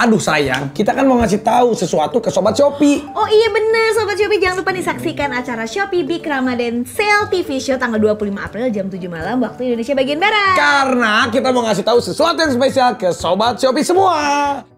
Aduh sayang, kita kan mau ngasih tahu sesuatu ke Sobat Shopee. Oh iya bener Sobat Shopee, jangan lupa disaksikan acara Shopee Big Ramadan Sale TV Show tanggal 25 April jam 7 malam waktu Indonesia bagian Barat. Karena kita mau ngasih tahu sesuatu yang spesial ke Sobat Shopee semua.